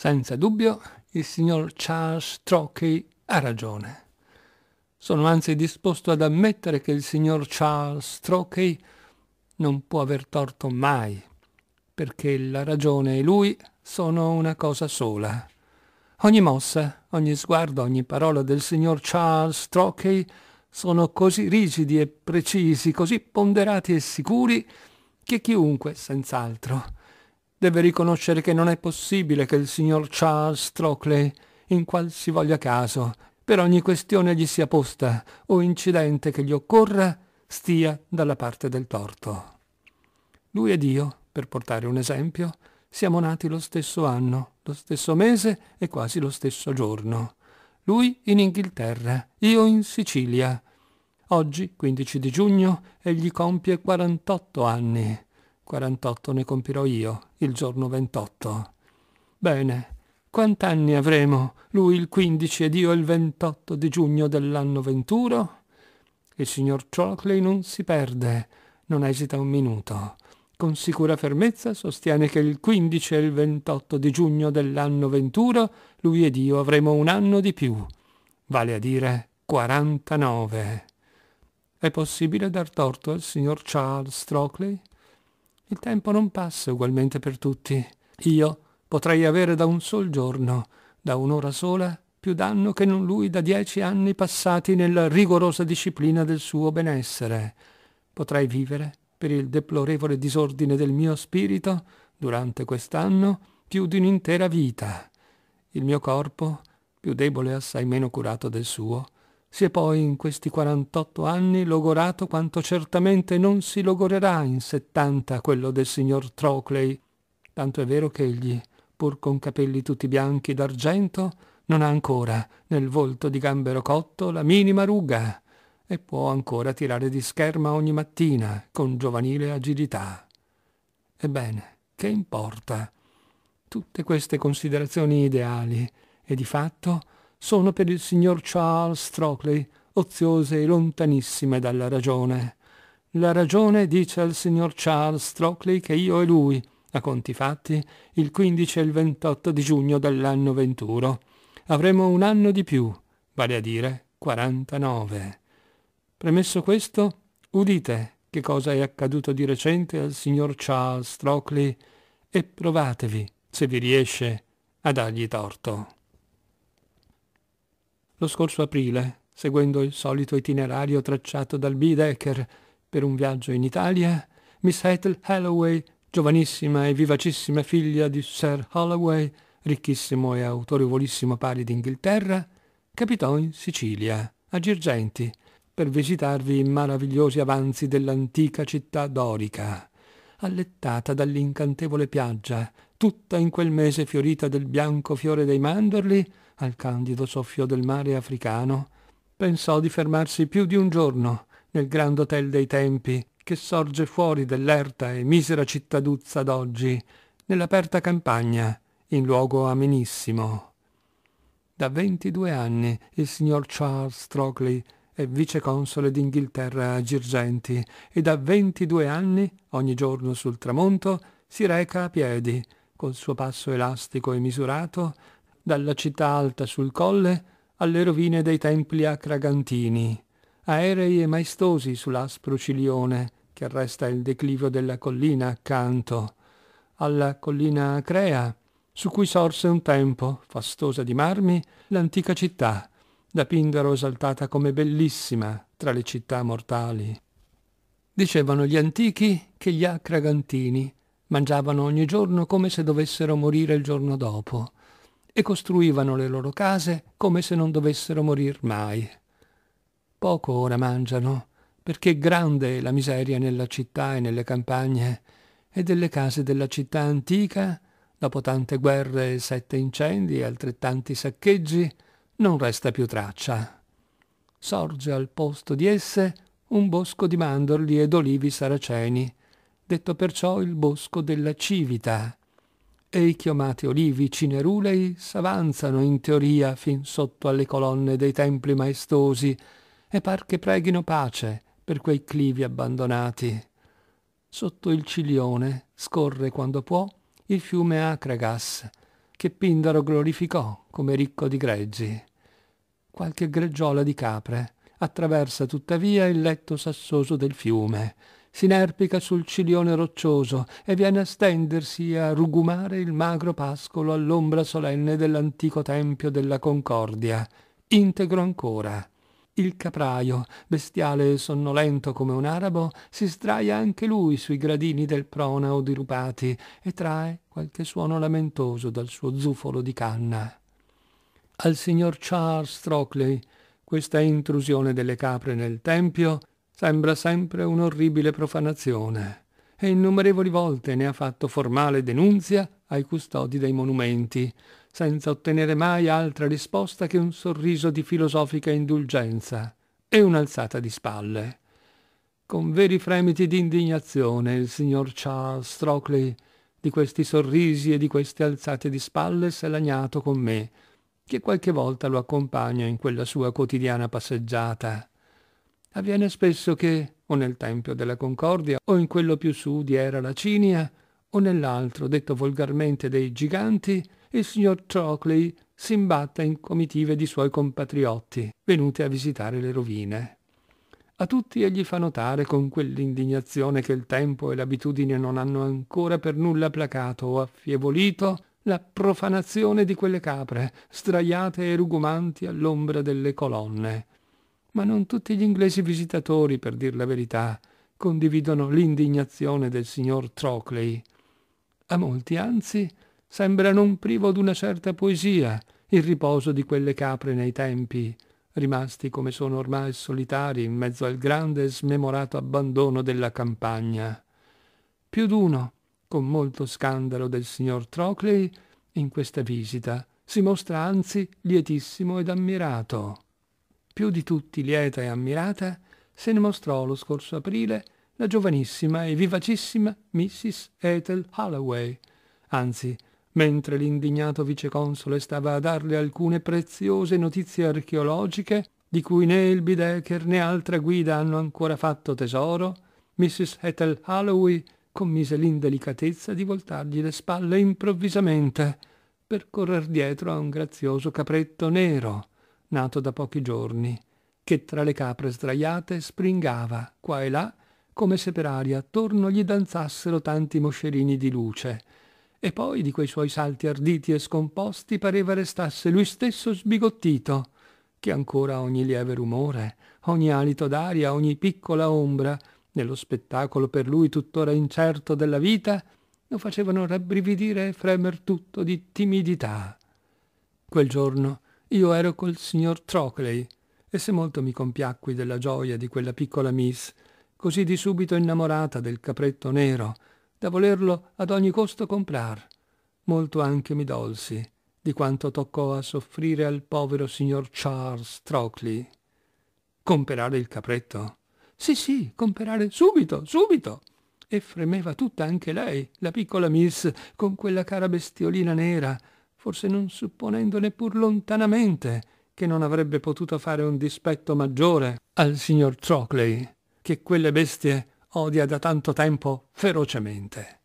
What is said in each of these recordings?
Senza dubbio il signor Charles Trocchey ha ragione. Sono anzi disposto ad ammettere che il signor Charles Trocchey non può aver torto mai, perché la ragione e lui sono una cosa sola. Ogni mossa, ogni sguardo, ogni parola del signor Charles Trocchey sono così rigidi e precisi, così ponderati e sicuri, che chiunque, senz'altro, deve riconoscere che non è possibile che il signor Charles Strockley, in qualsivoglia caso, per ogni questione gli sia posta o incidente che gli occorra, stia dalla parte del torto. Lui ed io, per portare un esempio, siamo nati lo stesso anno, lo stesso mese e quasi lo stesso giorno. Lui in Inghilterra, io in Sicilia. Oggi, 15 di giugno, egli compie 48 anni. 48 ne compirò io, il giorno 28. Bene, quant'anni avremo, lui il 15 ed io il 28 di giugno dell'anno venturo? Il signor Chalkley non si perde, non esita un minuto. Con sicura fermezza sostiene che il 15 e il 28 di giugno dell'anno venturo lui ed io avremo un anno di più, vale a dire 49. È possibile dar torto al signor Charles Strockley? Il tempo non passa ugualmente per tutti. Io potrei avere da un sol giorno, da un'ora sola, più danno che non lui da dieci anni passati nella rigorosa disciplina del suo benessere. Potrei vivere, per il deplorevole disordine del mio spirito, durante quest'anno, più di un'intera vita. Il mio corpo, più debole e assai meno curato del suo, si è poi in questi 48 anni logorato quanto certamente non si logorerà in 70 quello del signor Trocley, tanto è vero che egli, pur con capelli tutti bianchi d'argento, non ha ancora nel volto di gambero cotto la minima ruga e può ancora tirare di scherma ogni mattina con giovanile agilità. Ebbene, che importa? Tutte queste considerazioni ideali e di fatto sono per il signor Charles Strockley oziose e lontanissime dalla ragione. La ragione dice al signor Charles Strockley che io e lui, a conti fatti, il 15 e il 28 di giugno dell'anno venturo, avremo un anno di più, vale a dire 49. Premesso questo, udite che cosa è accaduto di recente al signor Charles Strockley e provatevi, se vi riesce, a dargli torto lo scorso aprile, seguendo il solito itinerario tracciato dal Bidecker per un viaggio in Italia, Miss Ethel Holloway, giovanissima e vivacissima figlia di Sir Holloway, ricchissimo e autorevolissimo pari d'Inghilterra, capitò in Sicilia, a Girgenti, per visitarvi i meravigliosi avanzi dell'antica città dorica, allettata dall'incantevole piaggia, tutta in quel mese fiorita del bianco fiore dei mandorli, al candido soffio del mare africano, pensò di fermarsi più di un giorno nel grand hotel dei tempi che sorge fuori dell'erta e misera cittaduzza d'oggi, nell'aperta campagna, in luogo amenissimo. Da 22 anni il signor Charles Strockley è viceconsole d'Inghilterra a Girgenti e da 22 anni, ogni giorno sul tramonto, si reca a piedi, col suo passo elastico e misurato, dalla città alta sul colle alle rovine dei templi acragantini, aerei e maestosi sull'aspro cilione che arresta il declivio della collina accanto, alla collina Acrea, su cui sorse un tempo, fastosa di marmi, l'antica città, da Pindaro esaltata come bellissima tra le città mortali. Dicevano gli antichi che gli acragantini mangiavano ogni giorno come se dovessero morire il giorno dopo, e costruivano le loro case come se non dovessero morir mai. Poco ora mangiano, perché grande è la miseria nella città e nelle campagne, e delle case della città antica, dopo tante guerre e sette incendi e altrettanti saccheggi, non resta più traccia. Sorge al posto di esse un bosco di mandorli ed olivi saraceni, detto perciò il bosco della civita, e i chiomati olivi cinerulei s'avanzano in teoria fin sotto alle colonne dei templi maestosi e par che preghino pace per quei clivi abbandonati. Sotto il ciglione scorre quando può il fiume Acragas, che Pindaro glorificò come ricco di greggi. Qualche greggiola di capre attraversa tuttavia il letto sassoso del fiume, S'inerpica sul ciglione roccioso e viene a stendersi a rugumare il magro pascolo all'ombra solenne dell'antico tempio della Concordia, integro ancora. Il capraio, bestiale e sonnolento come un arabo, si sdraia anche lui sui gradini del pronao dirupati e trae qualche suono lamentoso dal suo zufolo di canna. Al signor Charles Trockley questa intrusione delle capre nel tempio sembra sempre un'orribile profanazione e innumerevoli volte ne ha fatto formale denunzia ai custodi dei monumenti, senza ottenere mai altra risposta che un sorriso di filosofica indulgenza e un'alzata di spalle. Con veri fremiti di indignazione il signor Charles Strockley di questi sorrisi e di queste alzate di spalle s'è lagnato con me, che qualche volta lo accompagna in quella sua quotidiana passeggiata. Avviene spesso che, o nel Tempio della Concordia, o in quello più su di Era Lacinia, o nell'altro, detto volgarmente, dei giganti, il signor Trocley si imbatta in comitive di suoi compatriotti, venute a visitare le rovine. A tutti egli fa notare con quell'indignazione che il tempo e l'abitudine non hanno ancora per nulla placato o affievolito la profanazione di quelle capre, straiate e rugumanti all'ombra delle colonne, ma non tutti gli inglesi visitatori, per dir la verità, condividono l'indignazione del signor Trockley. A molti, anzi, sembra non privo d'una certa poesia il riposo di quelle capre nei tempi, rimasti come sono ormai solitari in mezzo al grande e smemorato abbandono della campagna. Più d'uno, con molto scandalo del signor Trockley, in questa visita si mostra anzi lietissimo ed ammirato più di tutti lieta e ammirata, se ne mostrò lo scorso aprile la giovanissima e vivacissima Mrs. Ethel Holloway. Anzi, mentre l'indignato viceconsole stava a darle alcune preziose notizie archeologiche, di cui né il Bidecker né altra guida hanno ancora fatto tesoro, Mrs. Ethel Holloway commise l'indelicatezza di voltargli le spalle improvvisamente per correr dietro a un grazioso capretto nero nato da pochi giorni, che tra le capre sdraiate springava qua e là come se per aria attorno gli danzassero tanti moscerini di luce. E poi di quei suoi salti arditi e scomposti pareva restasse lui stesso sbigottito, che ancora ogni lieve rumore, ogni alito d'aria, ogni piccola ombra, nello spettacolo per lui tuttora incerto della vita, lo facevano rabbrividire e fremer tutto di timidità. Quel giorno io ero col signor Trockley, e se molto mi compiacqui della gioia di quella piccola miss, così di subito innamorata del capretto nero, da volerlo ad ogni costo comprar. Molto anche mi dolsi di quanto toccò a soffrire al povero signor Charles Trockley. Comperare il capretto? Sì, sì, comperare subito, subito! E fremeva tutta anche lei, la piccola miss, con quella cara bestiolina nera, forse non supponendo neppur lontanamente che non avrebbe potuto fare un dispetto maggiore al signor Trockley, che quelle bestie odia da tanto tempo ferocemente.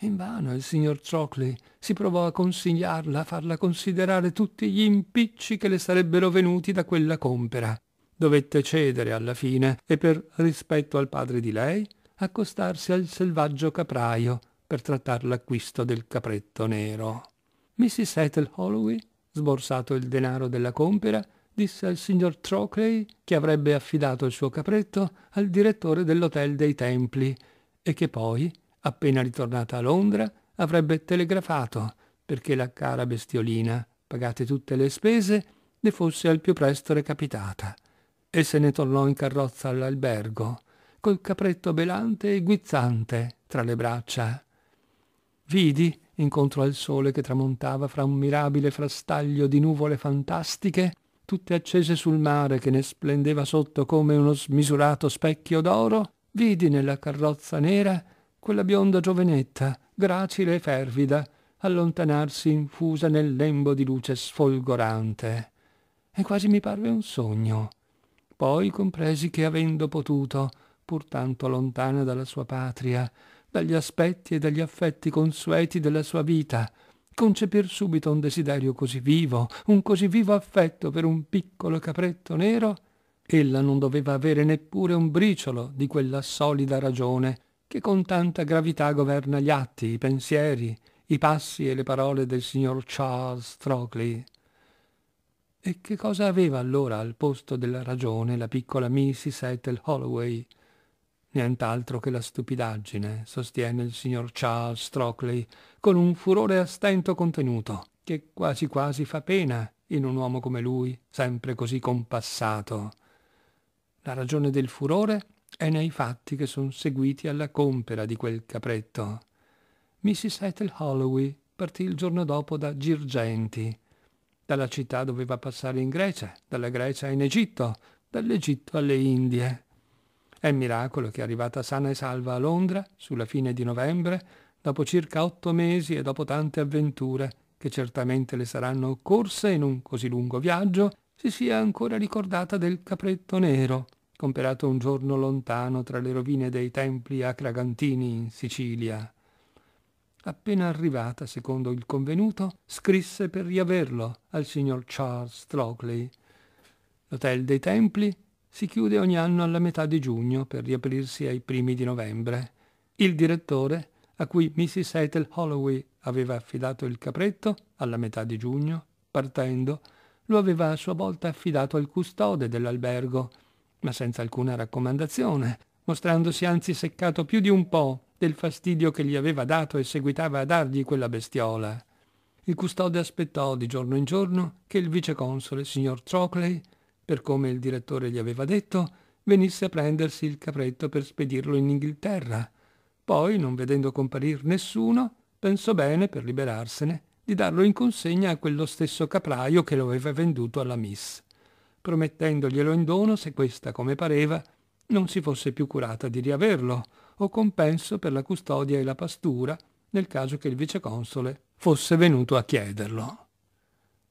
Invano il signor Trockley si provò a consigliarla, a farla considerare tutti gli impicci che le sarebbero venuti da quella compera. Dovette cedere alla fine e per rispetto al padre di lei accostarsi al selvaggio capraio per trattar l'acquisto del capretto nero. Mrs. Ethel Holloway, sborsato il denaro della compera, disse al signor Trockley che avrebbe affidato il suo capretto al direttore dell'Hotel dei Templi e che poi, appena ritornata a Londra, avrebbe telegrafato perché la cara bestiolina, pagate tutte le spese, le fosse al più presto recapitata. E se ne tornò in carrozza all'albergo, col capretto belante e guizzante tra le braccia. Vidi incontro al sole che tramontava fra un mirabile frastaglio di nuvole fantastiche, tutte accese sul mare che ne splendeva sotto come uno smisurato specchio d'oro, vidi nella carrozza nera quella bionda giovenetta, gracile e fervida, allontanarsi infusa nel lembo di luce sfolgorante. E quasi mi parve un sogno. Poi compresi che avendo potuto, pur tanto lontana dalla sua patria, dagli aspetti e dagli affetti consueti della sua vita, concepir subito un desiderio così vivo, un così vivo affetto per un piccolo capretto nero, ella non doveva avere neppure un briciolo di quella solida ragione che con tanta gravità governa gli atti, i pensieri, i passi e le parole del signor Charles Trockley. E che cosa aveva allora al posto della ragione la piccola Mrs. Ethel Holloway? Nient'altro che la stupidaggine, sostiene il signor Charles Strockley, con un furore a stento contenuto, che quasi quasi fa pena in un uomo come lui, sempre così compassato. La ragione del furore è nei fatti che sono seguiti alla compera di quel capretto. Mrs. Ethel Holloway partì il giorno dopo da Girgenti. Dalla città doveva passare in Grecia, dalla Grecia in Egitto, dall'Egitto alle Indie. È miracolo che è arrivata sana e salva a Londra sulla fine di novembre, dopo circa otto mesi e dopo tante avventure che certamente le saranno occorse in un così lungo viaggio, si sia ancora ricordata del capretto nero, comperato un giorno lontano tra le rovine dei templi acragantini in Sicilia. Appena arrivata, secondo il convenuto, scrisse per riaverlo al signor Charles Strockley. L'hotel dei templi si chiude ogni anno alla metà di giugno per riaprirsi ai primi di novembre. Il direttore, a cui Mrs. Ethel Holloway aveva affidato il capretto alla metà di giugno, partendo, lo aveva a sua volta affidato al custode dell'albergo, ma senza alcuna raccomandazione, mostrandosi anzi seccato più di un po' del fastidio che gli aveva dato e seguitava a dargli quella bestiola. Il custode aspettò di giorno in giorno che il viceconsole, signor Trockley, per come il direttore gli aveva detto, venisse a prendersi il capretto per spedirlo in Inghilterra. Poi, non vedendo comparir nessuno, pensò bene, per liberarsene, di darlo in consegna a quello stesso capraio che lo aveva venduto alla miss, promettendoglielo in dono se questa, come pareva, non si fosse più curata di riaverlo, o compenso per la custodia e la pastura, nel caso che il viceconsole fosse venuto a chiederlo.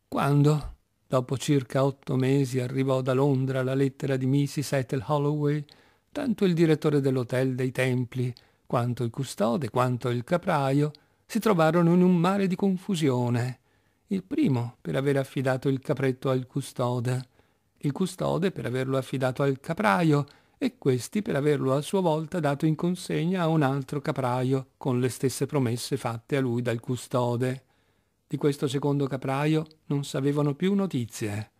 Quando, Dopo circa otto mesi arrivò da Londra la lettera di Mrs. Ethel Holloway, tanto il direttore dell'hotel dei Templi, quanto il custode, quanto il capraio, si trovarono in un mare di confusione. Il primo per aver affidato il capretto al custode, il custode per averlo affidato al capraio e questi per averlo a sua volta dato in consegna a un altro capraio con le stesse promesse fatte a lui dal custode. Di questo secondo capraio non s'avevano più notizie.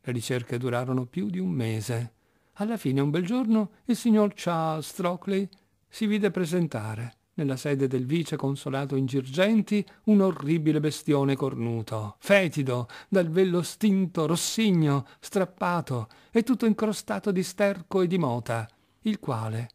Le ricerche durarono più di un mese. Alla fine un bel giorno il signor Charles Strockley si vide presentare nella sede del vice consolato in Girgenti un orribile bestione cornuto, fetido, dal vello stinto, rossigno, strappato e tutto incrostato di sterco e di mota, il quale,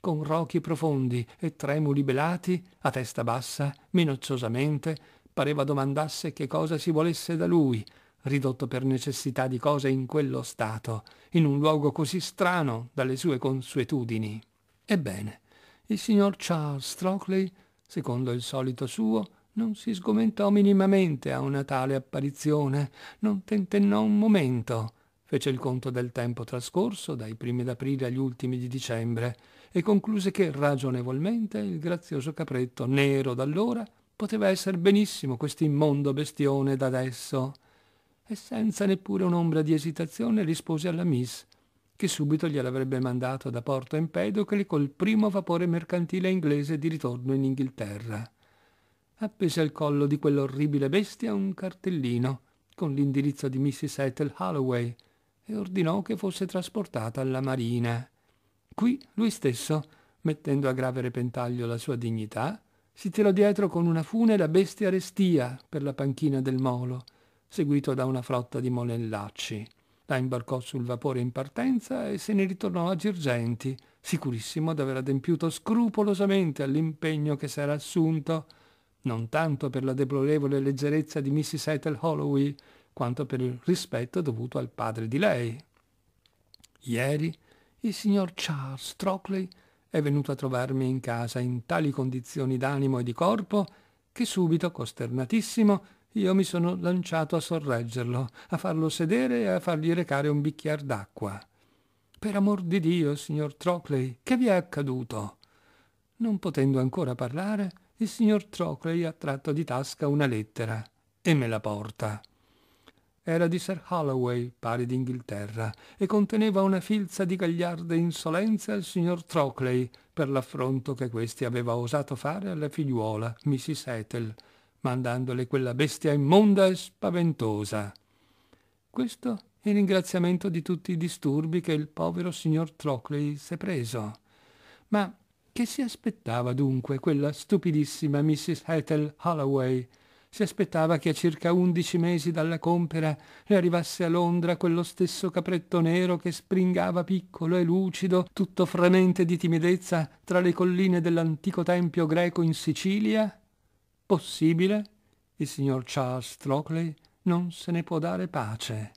con rochi profondi e tremuli belati, a testa bassa, minacciosamente, pareva domandasse che cosa si volesse da lui, ridotto per necessità di cose in quello stato, in un luogo così strano dalle sue consuetudini. Ebbene, il signor Charles Strockley, secondo il solito suo, non si sgomentò minimamente a una tale apparizione, non tentennò un momento, fece il conto del tempo trascorso dai primi d'aprile agli ultimi di dicembre e concluse che ragionevolmente il grazioso capretto nero d'allora poteva essere benissimo questo immondo bestione d'adesso. E senza neppure un'ombra di esitazione rispose alla Miss, che subito gliel'avrebbe mandato da Porto Empedocle col primo vapore mercantile inglese di ritorno in Inghilterra. Appese al collo di quell'orribile bestia un cartellino con l'indirizzo di Mrs. Ethel Holloway e ordinò che fosse trasportata alla marina. Qui lui stesso, mettendo a grave repentaglio la sua dignità, si tirò dietro con una fune la bestia restia per la panchina del molo, seguito da una flotta di monellacci. La imbarcò sul vapore in partenza e se ne ritornò a Girgenti, sicurissimo d'aver adempiuto scrupolosamente all'impegno che s'era assunto, non tanto per la deplorevole leggerezza di Mrs. Ethel Holloway, quanto per il rispetto dovuto al padre di lei. Ieri il signor Charles Trockley è venuto a trovarmi in casa in tali condizioni d'animo e di corpo che subito, costernatissimo, io mi sono lanciato a sorreggerlo, a farlo sedere e a fargli recare un bicchier d'acqua. Per amor di Dio, signor Trocley, che vi è accaduto? Non potendo ancora parlare, il signor Trocley ha tratto di tasca una lettera e me la porta. Era di Sir Holloway, pari d'Inghilterra, e conteneva una filza di gagliarde insolenze al signor Trockley per l'affronto che questi aveva osato fare alla figliuola, Mrs. Ethel, mandandole quella bestia immonda e spaventosa. Questo in ringraziamento di tutti i disturbi che il povero signor Trockley s'è preso. Ma che si aspettava dunque quella stupidissima Mrs. Ethel Holloway, si aspettava che a circa undici mesi dalla compera le arrivasse a Londra quello stesso capretto nero che springava piccolo e lucido, tutto fremente di timidezza, tra le colline dell'antico tempio greco in Sicilia? Possibile? Il signor Charles Trockley non se ne può dare pace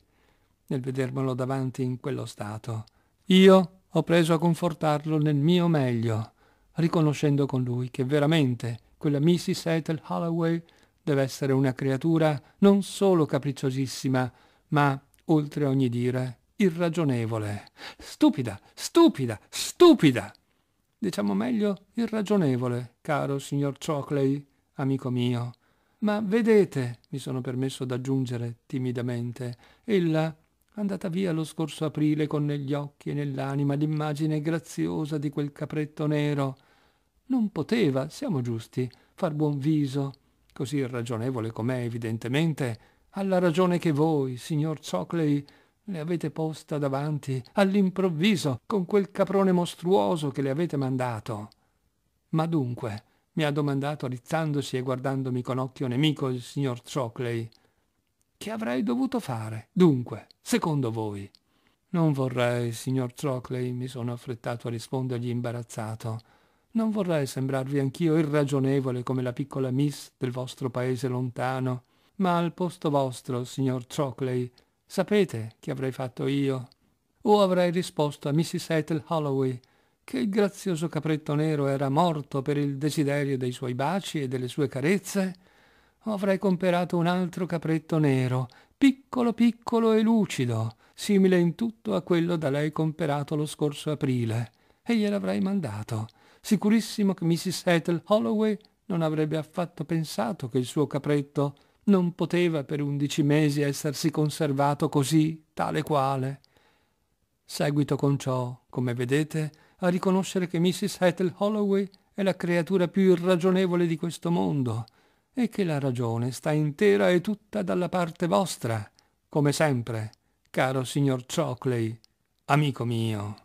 nel vedermelo davanti in quello stato. Io ho preso a confortarlo nel mio meglio, riconoscendo con lui che veramente quella Mrs. Ethel Holloway deve essere una creatura non solo capricciosissima, ma, oltre ogni dire, irragionevole. Stupida, stupida, stupida! Diciamo meglio irragionevole, caro signor Chocley, amico mio. Ma vedete, mi sono permesso d'aggiungere timidamente, ella andata via lo scorso aprile con negli occhi e nell'anima l'immagine graziosa di quel capretto nero. Non poteva, siamo giusti, far buon viso così ragionevole com'è evidentemente, alla ragione che voi, signor Zoclei, le avete posta davanti all'improvviso con quel caprone mostruoso che le avete mandato. Ma dunque, mi ha domandato rizzandosi e guardandomi con occhio nemico il signor Zoclei, che avrei dovuto fare, dunque, secondo voi? Non vorrei, signor Zoclei, mi sono affrettato a rispondergli imbarazzato non vorrei sembrarvi anch'io irragionevole come la piccola miss del vostro paese lontano, ma al posto vostro, signor Trockley, sapete che avrei fatto io? O avrei risposto a Mrs. Ethel Holloway che il grazioso capretto nero era morto per il desiderio dei suoi baci e delle sue carezze? O avrei comperato un altro capretto nero, piccolo piccolo e lucido, simile in tutto a quello da lei comperato lo scorso aprile, e gliel'avrei mandato Sicurissimo che Mrs. Ethel Holloway non avrebbe affatto pensato che il suo capretto non poteva per undici mesi essersi conservato così, tale quale. Seguito con ciò, come vedete, a riconoscere che Mrs. Ethel Holloway è la creatura più irragionevole di questo mondo e che la ragione sta intera e tutta dalla parte vostra, come sempre, caro signor Chocley, amico mio.